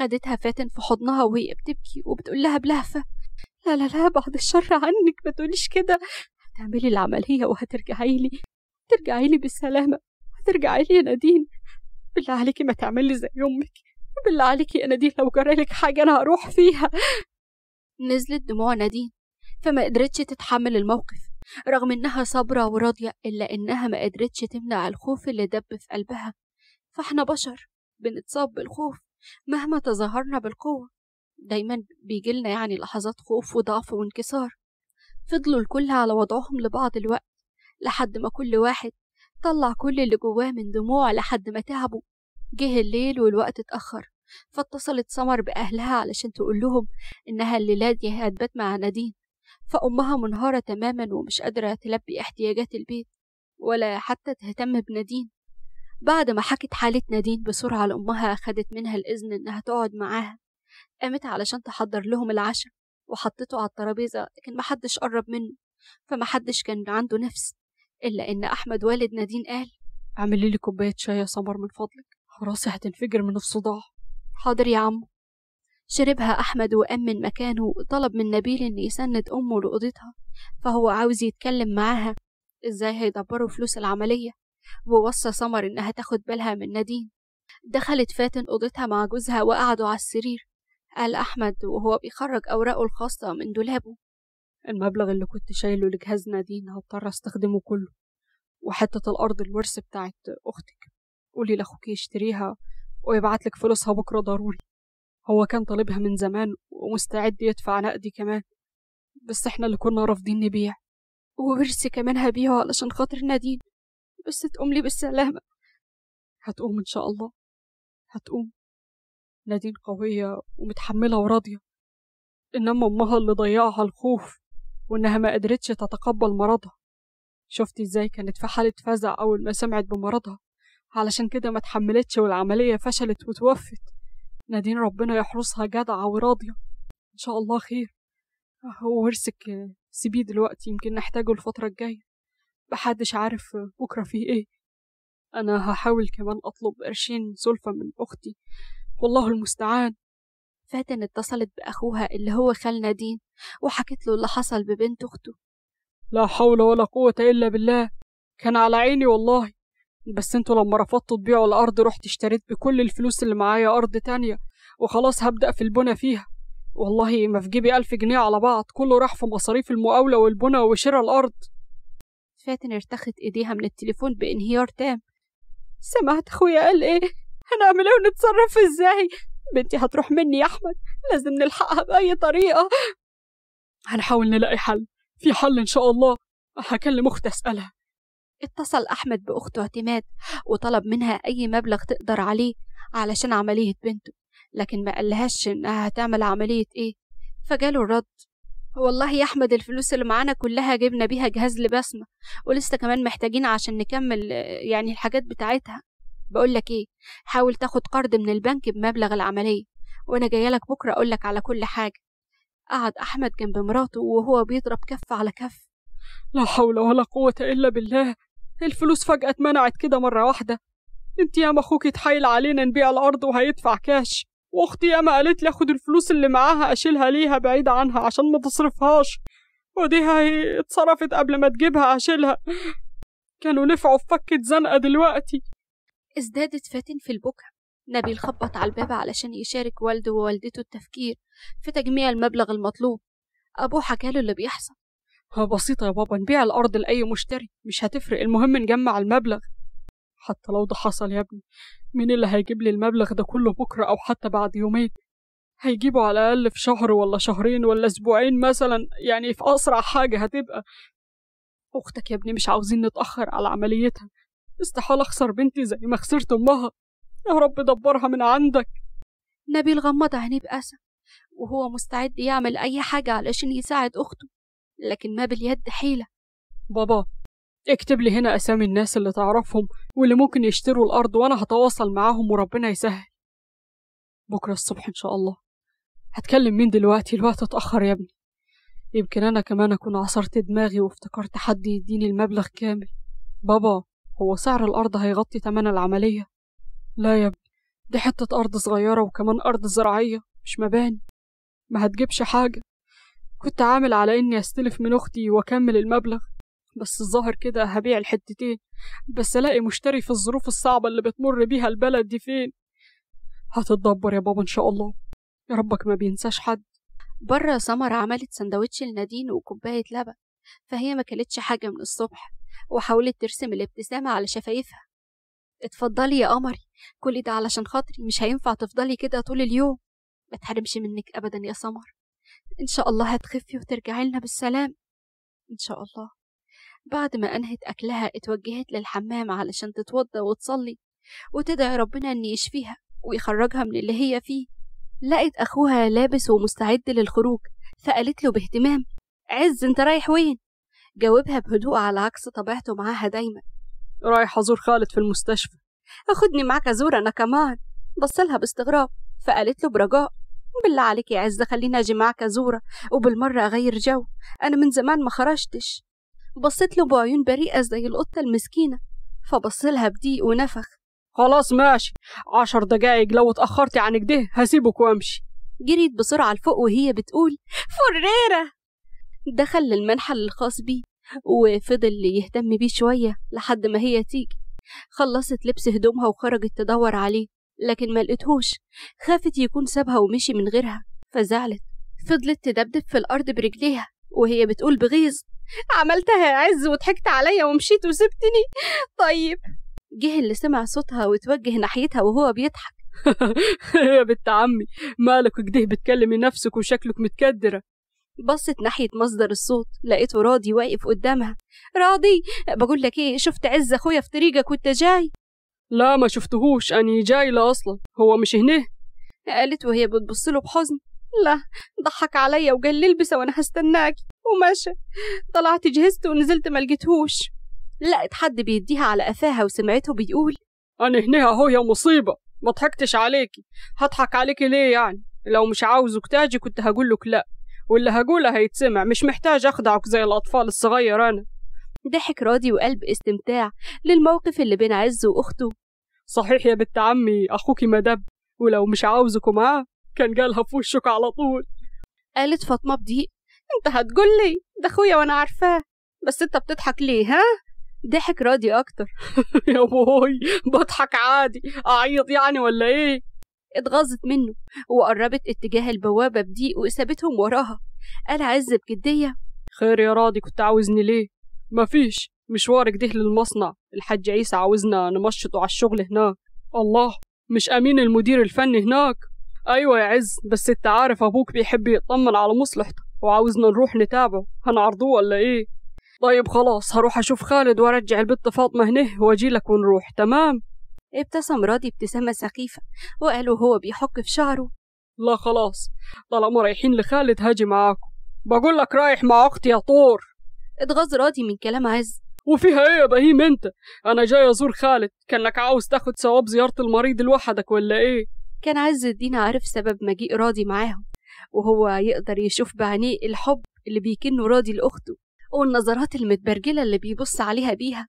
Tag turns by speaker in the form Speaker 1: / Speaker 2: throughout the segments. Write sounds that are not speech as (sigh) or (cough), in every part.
Speaker 1: خدتها فاتن في حضنها وهي بتبكي وبتقول لها بلهفة لا لا لا بعد الشر عنك ما تقوليش كده هتعملي العملية وهترجعي لي هترجعي لي بالسلامة هترجعي لي يا نادين بالله عليكي ما تعملي زي أمك بالله عليكي يا نادين لو جرالك حاجة أنا هروح فيها نزلت دموع نادين فما قدرتش تتحمل الموقف رغم إنها صابرة وراضية إلا إنها ما قدرتش تمنع الخوف اللي دب في قلبها فإحنا بشر بنتصاب بالخوف مهما تظاهرنا بالقوة دايما بيجيلنا يعني لحظات خوف وضعف وانكسار فضلوا الكل على وضعهم لبعض الوقت لحد ما كل واحد طلع كل اللي جواه من دموع لحد ما تعبوا جه الليل والوقت اتأخر فاتصلت سمر بأهلها علشان تقول لهم إنها الليلة دي هتبات مع نادين فأمها منهارة تماما ومش قادرة تلبي احتياجات البيت ولا حتى تهتم بنادين بعد ما حكت حالة نادين بسرعة لأمها أخدت منها الإذن إنها تقعد معاها قامت علشان تحضر لهم العشاء وحطته على الترابيزة لكن محدش قرب منه فمحدش كان عنده نفس إلا إن أحمد والد نادين قال اعملي لي كوباية شاي يا سمر من فضلك راسي هتنفجر من الصداع حاضر يا عم شربها أحمد وقام من مكانه وطلب من نبيل إن يسند أمه لأوضتها فهو عاوز يتكلم معاها إزاي هيدبروا فلوس العملية ووصى سمر إنها تاخد بالها من نادين دخلت فاتن أوضتها مع جوزها وقعدوا على السرير قال أحمد وهو بيخرج أوراقه الخاصة من دولابه المبلغ اللي كنت شايله لجهاز نادين هضطر استخدمه كله وحتة الأرض الورث بتاعت أختك قولي لأخوك يشتريها ويبعتلك فلوسها بكرة ضروري هو كان طالبها من زمان ومستعد يدفع نقدي كمان بس احنا اللي كنا رافضين نبيع وورثي كمان هبيعه علشان خاطر نادين قصة لي بالسلامة هتقوم إن شاء الله هتقوم نادين قوية ومتحملة وراضية إنما أمها اللي ضيعها الخوف وإنها ما قدرتش تتقبل مرضها شفتي إزاي كانت في حالة فزع أول ما سمعت بمرضها علشان كده ما تحملتش والعملية فشلت وتوفت نادين ربنا يحرسها جدعة وراضية إن شاء الله خير هو ورثك سيبيه دلوقتي يمكن نحتاجه الفترة الجاية محدش عارف بكرة فيه إيه أنا هحاول كمان أطلب قرشين سلفة من أختي والله المستعان فاتن اتصلت بأخوها اللي هو خال نادين وحكت له اللي حصل ببنت أخته لا حول ولا قوة إلا بالله كان على عيني والله بس انتوا لما رفضتوا تبيعوا الأرض رحت اشتريت بكل الفلوس اللي معايا أرض تانية وخلاص هبدأ في البنى فيها والله ما في جيبي ألف جنيه على بعض كله راح في مصاريف المقاولة والبنى وشراء الأرض فاتن ارتخت ايديها من التليفون بانهيار تام سمعت اخويا قال ايه هنعمل ايه ونتصرف ازاي بنتي هتروح مني يا احمد لازم نلحقها باي طريقه هنحاول نلاقي حل في حل ان شاء الله هكلم اختي اسالها اتصل احمد باخته اعتماد وطلب منها اي مبلغ تقدر عليه علشان عمليه بنته لكن ما قالهاش انها هتعمل عمليه ايه فجاله الرد والله يا احمد الفلوس اللي معانا كلها جبنا بيها جهاز لبسمه ولسه كمان محتاجين عشان نكمل يعني الحاجات بتاعتها بقولك ايه حاول تاخد قرض من البنك بمبلغ العمليه وانا جايه لك بكره اقولك على كل حاجه قعد احمد جنب مراته وهو بيضرب كف على كف لا حول ولا قوه الا بالله الفلوس فجاه اتمنعت كده مره واحده انت يا اخوك اتحايل علينا نبيع الارض وهيدفع كاش واختي ياما قالت لي اخد الفلوس اللي معاها اشيلها ليها بعيد عنها عشان ما تصرفهاش وديها هي اتصرفت قبل ما تجيبها اشيلها كانوا نفعوا في فكة زنقة دلوقتي ازدادت فاتن في البكا نبيل خبط على الباب علشان يشارك والده ووالدته التفكير في تجميع المبلغ المطلوب أبوه حكاله اللي بيحصل بسيطة يا بابا نبيع الأرض لأي مشتري مش هتفرق المهم نجمع المبلغ حتى لو ده حصل يا ابني مين اللي هيجيب لي المبلغ ده كله بكرة أو حتى بعد يومين هيجيبه على الأقل في شهر ولا شهرين ولا أسبوعين مثلا يعني في أسرع حاجة هتبقى أختك يا ابني مش عاوزين نتأخر على عمليتها استحالة أخسر بنتي زي ما خسرت أمها يا رب دبرها من عندك نبيل غمض عينيه بأسى وهو مستعد يعمل أي حاجة علشان يساعد أخته لكن ما باليد حيلة بابا اكتب لي هنا أسامي الناس اللي تعرفهم واللي ممكن يشتروا الأرض وأنا هتواصل معاهم وربنا يسهل بكرة الصبح إن شاء الله هتكلم مين دلوقتي الوقت اتأخر يا ابني يمكن أنا كمان أكون عصرت دماغي وافتكرت حد يديني المبلغ كامل بابا هو سعر الأرض هيغطي تمن العملية لا يا ابني دي حتة أرض صغيرة وكمان أرض زراعية مش مباني ما هتجيبش حاجة كنت عامل على إني أستلف من أختي وأكمل المبلغ بس الظاهر كده هبيع الحتتين بس الاقي مشتري في الظروف الصعبة اللي بتمر بيها البلد دي فين هتتدبر يا بابا ان شاء الله يا ربك ما بينساش حد بره سمر عملت سندوتش لنادين وكوباية لبن فهي ما كلتش حاجة من الصبح وحاولت ترسم الابتسامة على شفايفها اتفضلي يا قمري كل ده علشان خاطري مش هينفع تفضلي كده طول اليوم ما تحرمش منك ابدا يا سمر ان شاء الله هتخفي وترجعي لنا بالسلام ان شاء الله بعد ما أنهت أكلها اتوجهت للحمام علشان تتوضى وتصلي وتدعي ربنا أن يشفيها ويخرجها من اللي هي فيه لقت أخوها لابس ومستعد للخروج فقالت له باهتمام عز انت رايح وين؟ جاوبها بهدوء على عكس طبيعته معاها دايما رايح أزور خالد في المستشفى أخدني معاك أزور أنا كمان بصلها باستغراب فقالت له برجاء بالله عليك يا عز خليني أجي معاك أزورة وبالمرة أغير جو أنا من زمان ما خرجتش بصيت له بعيون بريئة زي القطة المسكينة فبصلها بضيق ونفخ خلاص ماشي عشر دقايق لو اتأخرتي عن كده هسيبك وامشي جريت بسرعة لفوق وهي بتقول فريرة دخل للمنحل الخاص بيه وفضل يهتم بيه شوية لحد ما هي تيجي خلصت لبس هدومها وخرجت تدور عليه لكن ما لقيتهوش خافت يكون سابها ومشي من غيرها فزعلت فضلت تدبدب في الأرض برجليها وهي بتقول بغيظ عملتها يا عز وضحكت عليا ومشيت وسبتني طيب جه اللي سمع صوتها وتوجه ناحيتها وهو بيضحك (laughs) يا بنت عمي مالك وكده بتكلمي نفسك وشكلك متكدرة بصت ناحية مصدر الصوت لقيته راضي واقف قدامها راضي بقول لك ايه شفت عز اخويا في طريقك وانت جاي لا ما شفتهوش اني جاي لا اصلا هو مش هنا قالت وهي بتبص له بحزن لا ضحك عليا وقال لي البسه وانا هستناكي ومشى طلعت جهزت ونزلت ما لقيتهوش لقيت حد بيديها على قفاها وسمعته بيقول انا هنا اهو يا مصيبه ما ضحكتش عليكي هضحك عليكي ليه يعني لو مش عاوز تاجي كنت هقولك لا واللي هقوله هيتسمع مش محتاج اخدعك زي الاطفال الصغير انا ضحك راضي وقلب استمتاع للموقف اللي بين عز واخته صحيح يا بنت عمي اخوكي مدب ولو مش عاوزكوا معاه كان قالها في وشك على طول قالت فاطمة بضيق انت هتقول لي ده اخويا وانا عارفاه بس انت بتضحك ليه ها ضحك راضي اكتر (laughs) يا بوي بضحك عادي اعيط يعني ولا ايه اتغاظت منه وقربت اتجاه البوابة بضيق وسابتهم وراها قال عز بجدية خير يا راضي كنت عاوزني ليه مفيش مشوارك ده للمصنع الحاج عيسى عاوزنا نمشطه على الشغل هناك الله مش أمين المدير الفني هناك أيوة يا عز بس أنت عارف أبوك بيحب يطمن على مصلحته وعاوزنا نروح نتابعه هنعرضوه ولا إيه؟ طيب خلاص هروح أشوف خالد وأرجع البت فاطمة هنه وأجيلك ونروح تمام؟ ابتسم راضي ابتسامة سخيفة وقال وهو بيحك في شعره لا خلاص طالما رايحين لخالد هاجي معاكم بقول لك رايح مع أختي يا طور اتغاظ راضي من كلام عز وفيها ايه يا بهيم انت انا جاي ازور خالد كانك عاوز تاخد ثواب زياره المريض لوحدك ولا ايه كان عز الدين عارف سبب مجيء راضي معاهم وهو يقدر يشوف بعينيه الحب اللي بيكنه راضي لأخته والنظرات المتبرجلة اللي بيبص عليها بيها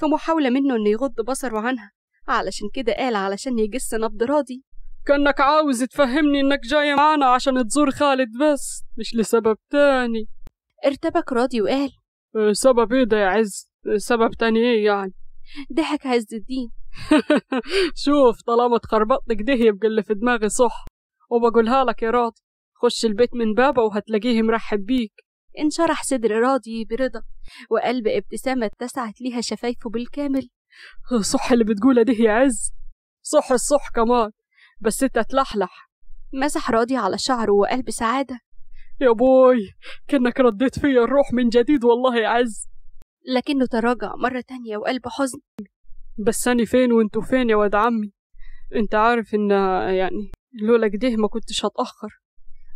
Speaker 1: في محاولة منه إنه يغض بصره عنها علشان كده قال علشان يجس نبض راضي كأنك عاوز تفهمني إنك جاي معانا عشان تزور خالد بس مش لسبب تاني ارتبك راضي وقال أه، سبب إيه ده يا عز؟ سبب تاني إيه يعني؟ ضحك عز الدين (laughs) شوف طالما تخربطني كده يبقى اللي في دماغي صح وبقولها لك يا راضي خش البيت من بابا وهتلاقيه مرحب بيك انشرح صدر راضي برضا وقلب ابتسامة اتسعت ليها شفايفه بالكامل (laughs) صح اللي بتقوله ده يا عز صح الصح كمان بس انت تلحلح مسح راضي على شعره وقلب سعادة يا بوي كأنك رديت فيا الروح من جديد والله يا عز لكنه تراجع مرة تانية وقلب حزن بس أنا فين وانتو فين يا واد عمي انت عارف ان يعني لولا كده ما كنتش هتأخر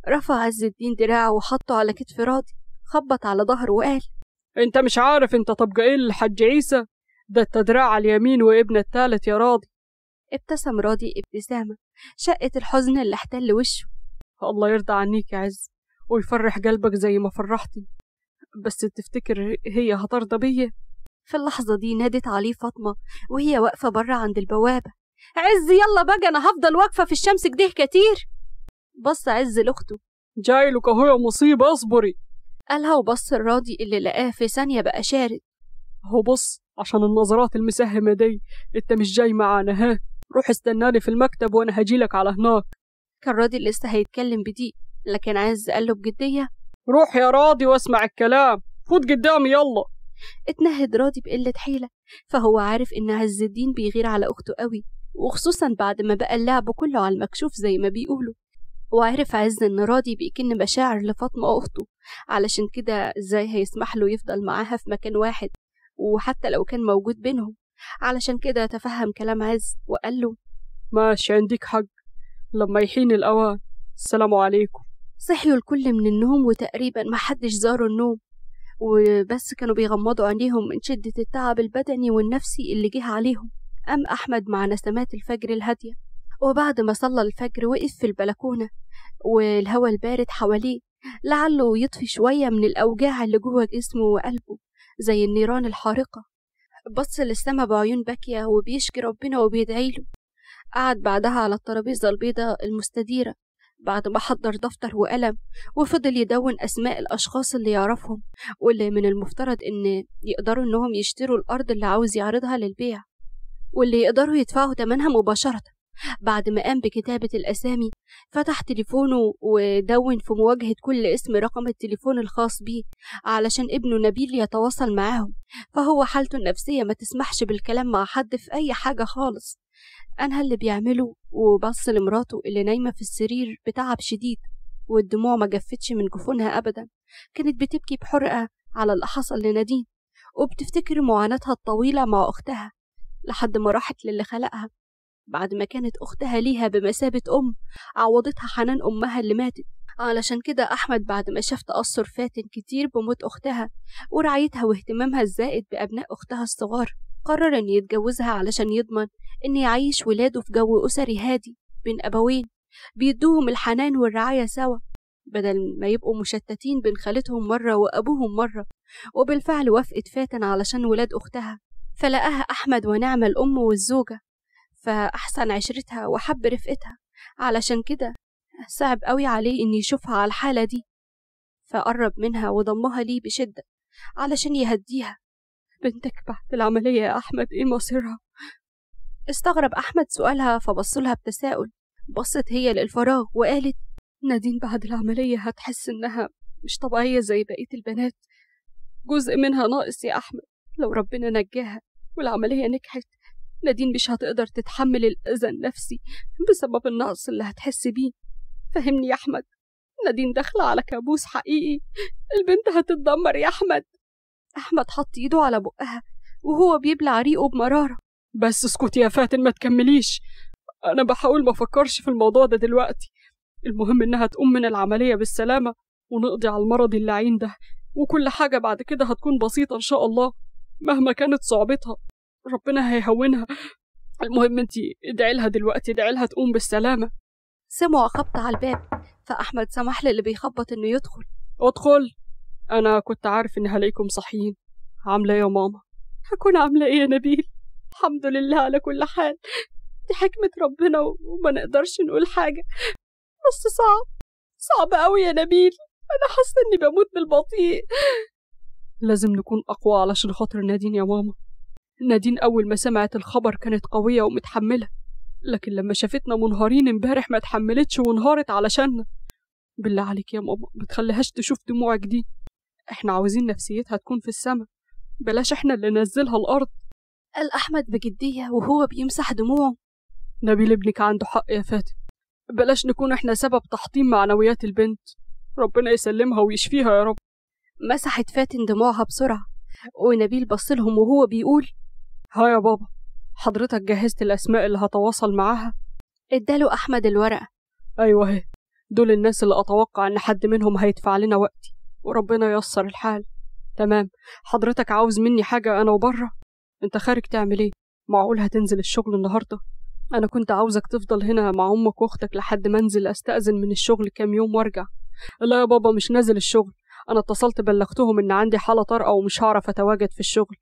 Speaker 1: رفع عز الدين دراعه وحطه على كتف راضي خبط على ظهره وقال انت مش عارف انت طب ايه الحج عيسى ده التدراع على اليمين وابن التالت يا راضي ابتسم راضي ابتسامة شقت الحزن اللي احتل وشه الله يرضى عنيك يا عز ويفرح قلبك زي ما فرحتي بس تفتكر هي هترضى بيا في اللحظة دي نادت عليه فاطمة وهي واقفة بره عند البوابة عز يلا بقى أنا هفضل واقفة في الشمس كده كتير بص عز لأخته جايلك أهو يا مصيبة اصبري قالها وبص الراضي اللي لقاه في ثانية بقى شارد هو بص عشان النظرات المسهمة دي انت مش جاي معانا ها روح استناني في المكتب وانا هجيلك على هناك كان راضي لسه هيتكلم بضيق لكن عز قاله بجدية روح يا راضي واسمع الكلام فوت قدامي يلا اتنهد راضي بقلة حيلة فهو عارف إن عز الدين بيغير على أخته قوي وخصوصا بعد ما بقى اللعب كله على المكشوف زي ما بيقولوا وعرف عز إن راضي بيكن مشاعر لفاطمة أخته علشان كده إزاي هيسمح له يفضل معاها في مكان واحد وحتى لو كان موجود بينهم علشان كده تفهم كلام عز وقال له ماشي عندك حق لما يحين الأوان السلام عليكم صحيوا الكل من النوم وتقريبا محدش زاروا النوم وبس كانوا بيغمضوا عينيهم من شدة التعب البدني والنفسي اللي جه عليهم قام أحمد مع نسمات الفجر الهادية وبعد ما صلى الفجر وقف في البلكونة والهواء البارد حواليه لعله يطفي شوية من الأوجاع اللي جوه جسمه وقلبه زي النيران الحارقة بص للسما بعيون باكية وبيشكي ربنا وبيدعيله قعد بعدها على الترابيزة البيضاء المستديرة بعد ما حضر دفتر وقلم وفضل يدون أسماء الأشخاص اللي يعرفهم واللي من المفترض إن يقدروا إنهم يشتروا الأرض اللي عاوز يعرضها للبيع واللي يقدروا يدفعوا تمنها مباشرة بعد ما قام بكتابة الأسامي فتح تليفونه ودون في مواجهة كل اسم رقم التليفون الخاص بيه علشان ابنه نبيل يتواصل معاهم فهو حالته النفسية ما تسمحش بالكلام مع حد في أي حاجة خالص أنهى اللي بيعمله وبص لمراته اللي نايمة في السرير بتعب شديد والدموع ما جفتش من جفونها أبدا كانت بتبكي بحرقة على اللي حصل لنادين وبتفتكر معاناتها الطويلة مع أختها لحد ما راحت للي خلقها بعد ما كانت أختها ليها بمثابة أم عوضتها حنان أمها اللي ماتت علشان كده أحمد بعد ما شاف تأثر فاتن كتير بموت أختها ورعايتها واهتمامها الزائد بأبناء أختها الصغار قرر إن يتجوزها علشان يضمن إني يعيش ولاده في جو أسري هادي بين أبوين بيدوهم الحنان والرعاية سوا بدل ما يبقوا مشتتين بين خالتهم مرة وأبوهم مرة وبالفعل وافقت فاتن علشان ولاد أختها فلقاها أحمد ونعمة الأم والزوجة فأحسن عشرتها وحب رفقتها علشان كده صعب قوي عليه إني يشوفها على الحالة دي فقرب منها وضمها ليه بشدة علشان يهديها بنتك بعد العملية يا أحمد إيه مصيرها استغرب أحمد سؤالها فبصلها بتساؤل بصت هي للفراغ وقالت نادين بعد العملية هتحس إنها مش طبيعية زي بقية البنات جزء منها ناقص يا أحمد لو ربنا نجاها والعملية نجحت نادين مش هتقدر تتحمل الأذى النفسي بسبب النقص اللي هتحس بيه فهمني يا أحمد نادين داخلة على كابوس حقيقي البنت هتتدمر يا أحمد أحمد حط إيده على بقها وهو بيبلع ريقه بمرارة بس اسكتي يا فاتن ما تكمليش أنا بحاول ما أفكرش في الموضوع ده دلوقتي المهم إنها تقوم من العملية بالسلامة ونقضي على المرض اللعين ده وكل حاجة بعد كده هتكون بسيطة إن شاء الله مهما كانت صعوبتها ربنا هيهونها المهم انتي ادعي لها دلوقتي ادعي لها تقوم بالسلامة سمو خبط على الباب فأحمد سمح للي بيخبط إنه يدخل ادخل أنا كنت عارف إن هلاقيكم صاحيين عاملة إيه يا ماما هكون عاملة إيه يا نبيل الحمد لله على كل حال دي حكمة ربنا وما نقدرش نقول حاجة بس صعب صعب أوي يا نبيل أنا حاسة إني بموت بالبطيء لازم نكون أقوى علشان خاطر نادين يا ماما نادين أول ما سمعت الخبر كانت قوية ومتحملة لكن لما شافتنا منهارين امبارح ما اتحملتش وانهارت علشاننا بالله عليك يا ماما ما تخليهاش تشوف دموعك دي احنا عاوزين نفسيتها تكون في السما بلاش احنا اللي ننزلها الأرض قال أحمد بجدية وهو بيمسح دموعه نبيل ابنك عنده حق يا فاتن بلاش نكون احنا سبب تحطيم معنويات البنت ربنا يسلمها ويشفيها يا رب مسحت فاتن دموعها بسرعة ونبيل بصلهم وهو بيقول ها يا بابا حضرتك جهزت الأسماء اللي هتواصل معاها اداله أحمد الورقة أيوه هي. دول الناس اللي أتوقع إن حد منهم هيدفع لنا وقتي وربنا ييسر الحال تمام حضرتك عاوز مني حاجة أنا وبره انت خارج تعمل ايه معقول هتنزل الشغل النهارده انا كنت عاوزك تفضل هنا مع امك واختك لحد ما انزل استاذن من الشغل كام يوم وارجع لا يا بابا مش نازل الشغل انا اتصلت بلغتهم ان عندي حاله طارئه ومش هعرف اتواجد في الشغل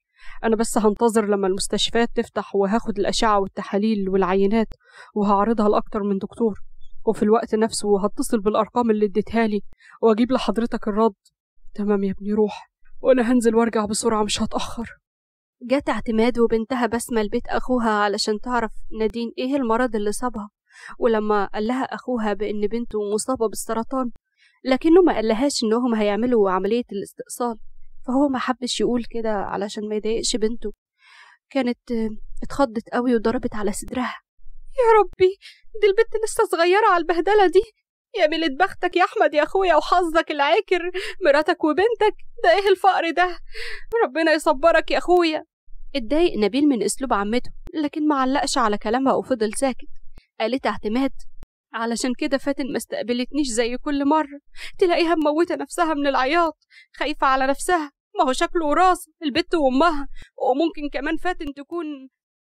Speaker 1: انا بس هنتظر لما المستشفيات تفتح وهاخد الاشعه والتحاليل والعينات وهعرضها لاكتر من دكتور وفي الوقت نفسه هتصل بالارقام اللي اديتها لي واجيب لحضرتك الرد تمام يا ابني روح وانا هنزل وارجع بسرعه مش هتاخر جت اعتماد وبنتها بسمة لبيت أخوها علشان تعرف نادين إيه المرض اللي صابها ولما قال لها أخوها بإن بنته مصابة بالسرطان لكنه ما قالهاش إنهم هيعملوا عملية الاستئصال فهو ما حبش يقول كده علشان ما يضايقش بنته كانت اتخضت قوي وضربت على صدرها يا ربي دي البنت لسه صغيرة على البهدلة دي يا ميلة بختك يا أحمد يا أخويا وحظك العاكر مراتك وبنتك ده إيه الفقر ده ربنا يصبرك يا أخويا اتضايق نبيل من أسلوب عمته لكن معلقش على كلامها وفضل ساكت قالت اعتماد علشان كده فاتن ما استقبلتنيش زي كل مرة تلاقيها مموتة نفسها من العياط خايفة على نفسها ما هو شكله وراثة البت وأمها وممكن كمان فاتن تكون